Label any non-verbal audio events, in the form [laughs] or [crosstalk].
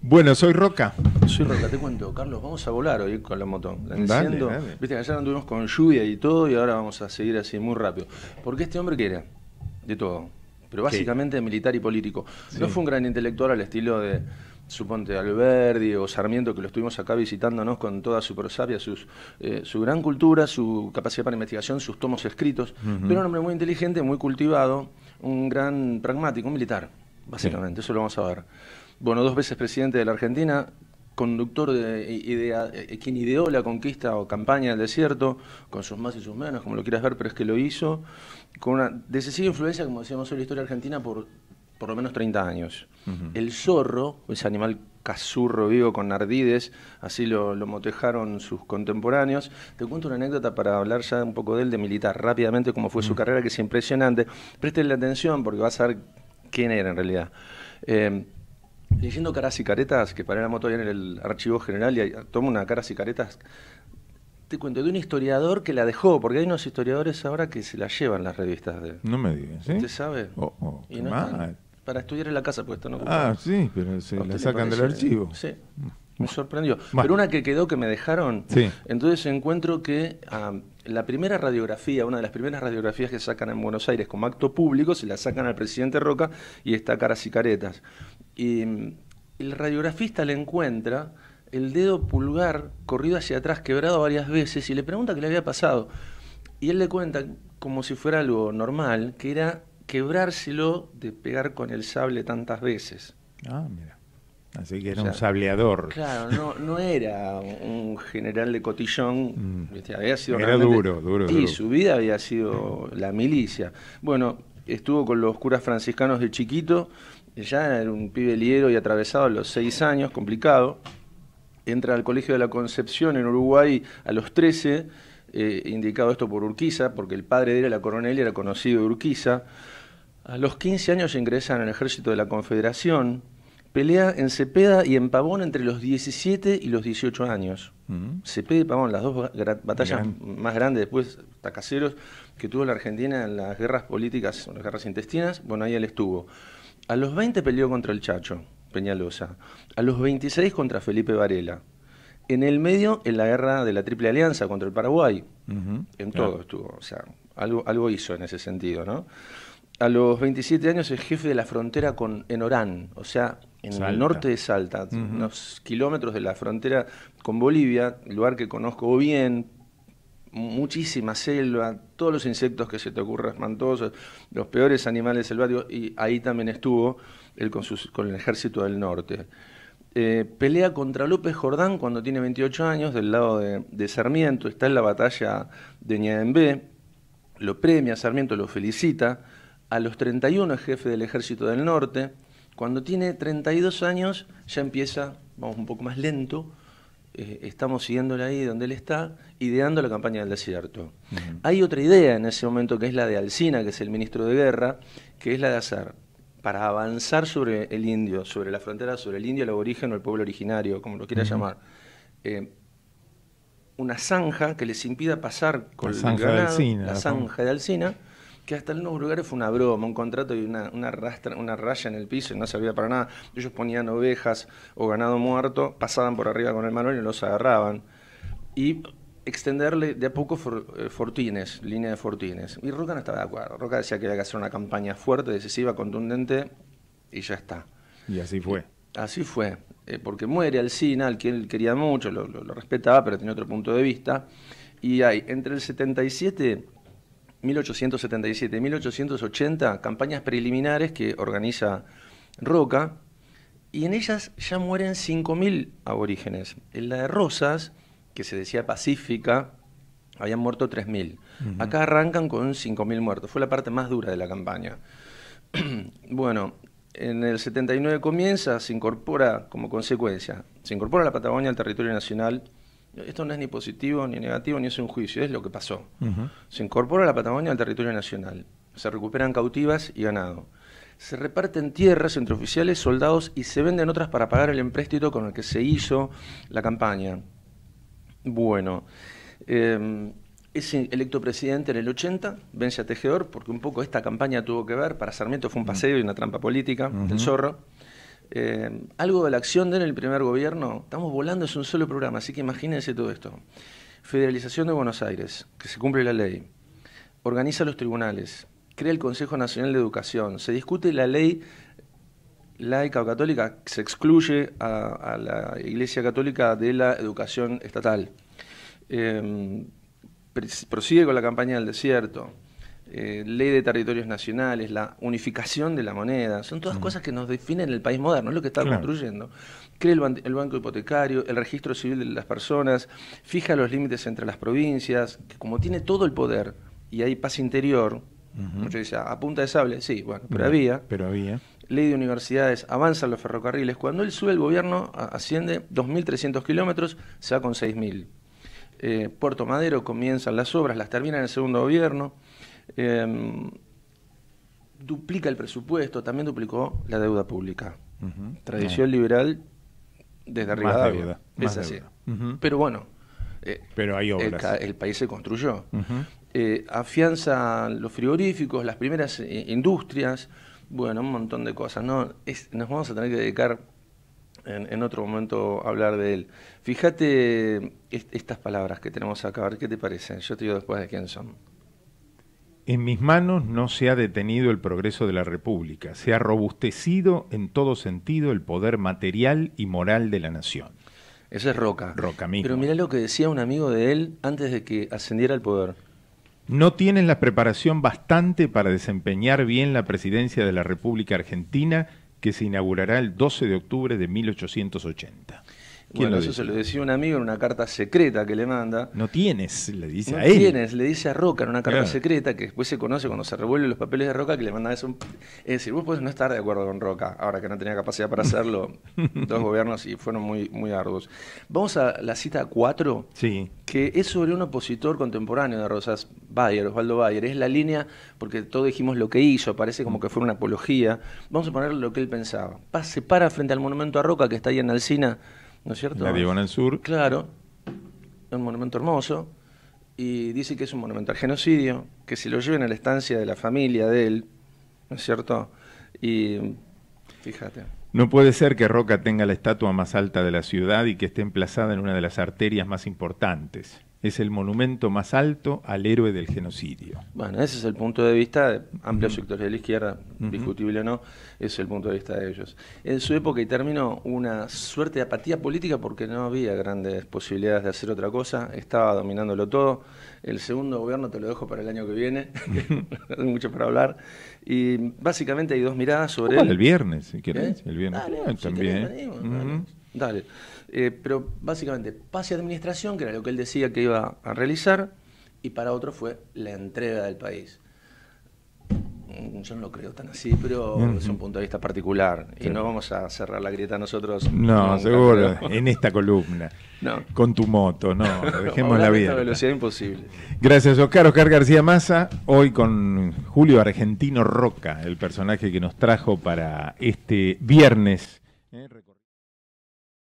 Bueno, soy Roca. Soy Roca, te cuento, Carlos, vamos a volar hoy con la moto. Viste que ayer anduvimos con lluvia y todo y ahora vamos a seguir así muy rápido. Porque este hombre que era de todo, pero básicamente militar y político. No fue un gran intelectual al estilo de, suponte, Alberdi o Sarmiento, que lo estuvimos acá visitándonos con toda su prosapia, sus, eh, su gran cultura, su capacidad para investigación, sus tomos escritos, pero un hombre muy inteligente, muy cultivado, un gran pragmático, un militar, básicamente, eso lo vamos a ver bueno, dos veces presidente de la Argentina, conductor de, eh, eh, eh, quien ideó la conquista o campaña del desierto, con sus más y sus menos, como lo quieras ver, pero es que lo hizo, con una decisiva influencia, como decíamos sobre la historia argentina por por lo menos 30 años. El zorro, ese animal cazurro vivo con ardides, así lo, motejaron sus contemporáneos. Te cuento una anécdota para hablar ya un poco de él, de militar, rápidamente, cómo fue su carrera, que es impresionante. Presten la atención porque vas a ver quién era en realidad leyendo Caras y Caretas, que para la moto en el archivo general y tomo una Caras y Caretas, te cuento de un historiador que la dejó, porque hay unos historiadores ahora que se la llevan las revistas de... No me digas, ¿sí? ¿Usted sabe? Oh, oh para estudiar en la casa, porque están Ah, sí, pero se la sacan del archivo. Sí. Mm. Me sorprendió. Pero una que quedó que me dejaron, sí. entonces encuentro que ah, la primera radiografía, una de las primeras radiografías que sacan en Buenos Aires como acto público, se la sacan al presidente Roca y está caras y caretas. Y el radiografista le encuentra el dedo pulgar corrido hacia atrás, quebrado varias veces, y le pregunta qué le había pasado. Y él le cuenta, como si fuera algo normal, que era quebrárselo de pegar con el sable tantas veces. Ah, mira. Así que era un sableador. Claro, no, era un general de cotillón. Mm. era duro, duro. Y su vida había sido la milicia. Bueno, estuvo con los curas franciscanos de chiquito ya era un pibe liero y atravesado a los seis años, complicado. Entra al Colegio de la Concepción en Uruguay a los 13, eh, indicado esto por Urquiza, porque el padre de él era coronel y era conocido de Urquiza. A los 15 años ingresa en el ejército de la Confederación. Pelea en Cepeda y en Pavón entre los 17 y los 18 años. Cepeda y Pavón, las dos batallas más grandes después, tacaseros, que tuvo la Argentina en las guerras políticas, en las guerras intestinas. Bueno, ahí él estuvo. A los 20 peleó contra el Chacho Peñalosa, a los 26 contra Felipe Varela. En el medio, en la guerra de la Triple Alianza contra el Paraguay. En ah. todo estuvo, o sea, algo, algo hizo en ese sentido, ¿no? A los 27 años es jefe de la frontera con, en Orán, o sea, en el norte de Salta, unos kilómetros de la frontera con Bolivia, lugar que conozco bien muchísima selva, todos los insectos que se te ocurran espantosos, los peores animales selváticos, y ahí también estuvo él con, el ejército del norte. Eh, pelea contra López Jordán cuando tiene 28 años, del lado de, Sarmiento, está en la batalla de Ñadembé, lo premia Sarmiento, lo felicita, a los 31 es jefe del ejército del norte, cuando tiene 32 años ya empieza, vamos un poco más lento, eh, estamos siguiéndole ahí donde él está, ideando la campaña del desierto. Hay otra idea en ese momento que es la de Alsina, que es el ministro de Guerra, que es la de hacer, para avanzar sobre el indio, sobre la frontera, sobre el indio, el aborigen el pueblo originario, como lo quiera llamar, eh, una zanja que les impida pasar con la zanja de Alcina, la zanja de Alsina, que hasta en unos lugares fue una broma, un contrato y una, una raya en el piso y no servía para nada. Ellos ponían ovejas o ganado muerto, pasaban por arriba con el manual y los agarraban. Y extenderle de a poco eh, fortines, línea de fortines. Y Roca no estaba de acuerdo. Roca decía que había que hacer una campaña fuerte, decisiva, contundente, y ya está. Y así fue. así fue. Eh, porque muere Alcina, al quien él quería mucho, lo, respetaba, pero tenía otro punto de vista. Y hay, entre el 77 1877, 1880, campañas preliminares que organiza Roca, y en ellas ya mueren 5.000 aborígenes. En la de Rosas, que se decía pacífica, habían muerto 3.000. Acá arrancan con 5.000 muertos. Fue la parte más dura de la campaña. [clears throat] bueno, en el 79 comienza, se incorpora como consecuencia, se incorpora la Patagonia al territorio nacional esto no es ni positivo ni negativo, ni es un juicio, es lo que pasó. Se incorpora la Patagonia al territorio nacional, se recuperan cautivas y ganado, se reparten tierras entre oficiales, soldados y se venden otras para pagar el empréstito con el que se hizo la campaña. Bueno, eh, em, es electo presidente en el 80, vence a Tejedor, porque un poco esta campaña tuvo que ver, para Sarmiento fue un paseo y una trampa política El del zorro. Eh, algo de la acción de en el primer gobierno, estamos volando, es un solo programa, así que imagínense todo esto. Federalización de Buenos Aires, que se cumple la ley. Organiza los tribunales, crea el Consejo Nacional de Educación, se discute la ley laica o católica, se excluye a, la Iglesia Católica de la educación estatal. Eh, prosigue con la campaña del desierto eh, ley de territorios nacionales, la unificación de la moneda, son todas mm. cosas que nos definen el país moderno, es lo que está construyendo. Crea el, banco hipotecario, el registro civil de las personas, fija los límites entre las provincias, que como tiene todo el poder y hay paz interior, uh a punta de sable, sí, bueno, pero, había. Pero había. Ley de universidades, avanzan los ferrocarriles. Cuando él sube el gobierno, asciende 2.300 kilómetros, se va con 6.000. Eh, Puerto Madero comienzan las obras, las termina en el segundo gobierno. Em, duplica el presupuesto, también duplicó la deuda pública. Tradición liberal desde arriba. Pero bueno. Eh, Pero El, país se construyó. Eh, afianza los frigoríficos, las primeras eh, industrias, bueno, un montón de cosas. No, nos vamos a tener que dedicar en, otro momento a hablar de él. Fíjate estas palabras que tenemos acá, a ver qué te parecen. Yo te digo después de quién son. En mis manos no se ha detenido el progreso de la República, se ha robustecido en todo sentido el poder material y moral de la nación. Ese es Roca. Roca Pero mira lo que decía un amigo de él antes de que ascendiera al poder. No tienen la preparación bastante para desempeñar bien la presidencia de la República Argentina que se inaugurará el 12 de octubre de 1880 bueno, eso se lo decía un amigo en una carta secreta que le manda. No tienes, le dice a él. No tienes, le dice a Roca en una carta secreta que después se conoce cuando se revuelven los papeles de Roca que le manda eso. Es decir, vos podés no estar de acuerdo con Roca, ahora que no tenía capacidad para hacerlo [laughs] dos gobiernos y fueron muy, muy arduos. Vamos a la cita 4, sí. que es sobre un opositor contemporáneo de Rosas, Bayer, Osvaldo Bayer. Es la línea, porque todos dijimos lo que hizo, parece como que fue una apología. Vamos a poner lo que él pensaba. Se para frente al monumento a Roca que está ahí en Alcina ¿no es cierto? La Diagonal Sur. Claro, es un monumento hermoso, y dice que es un monumento al genocidio, que se lo lleven a la estancia de la familia de él, ¿no es cierto? Y fíjate. No puede ser que Roca tenga la estatua más alta de la ciudad y que esté emplazada en una de las arterias más importantes es el monumento más alto al héroe del genocidio. Bueno, ese es el punto de vista de amplios sectores de la izquierda, discutible o no, es el punto de vista de ellos. En su época y término, una suerte de apatía política porque no había grandes posibilidades de hacer otra cosa, estaba dominándolo todo. El segundo gobierno te lo dejo para el año que viene, [laughs] hay mucho para hablar. Y básicamente hay dos miradas sobre ¿Eh? El viernes, ah, si quieres, El viernes también. Eh, pero básicamente, pase a administración, que era lo que él decía que iba a realizar, y para otro fue la entrega del país. Mm, yo no lo creo tan así, pero es un punto de vista particular. Y no vamos a cerrar la grieta nosotros. No, seguro, en esta columna. Con tu moto, no, dejemos la vida. velocidad imposible. Gracias, Oscar. Oscar García Massa, hoy con Julio Argentino Roca, el personaje que nos trajo para este viernes. Eh,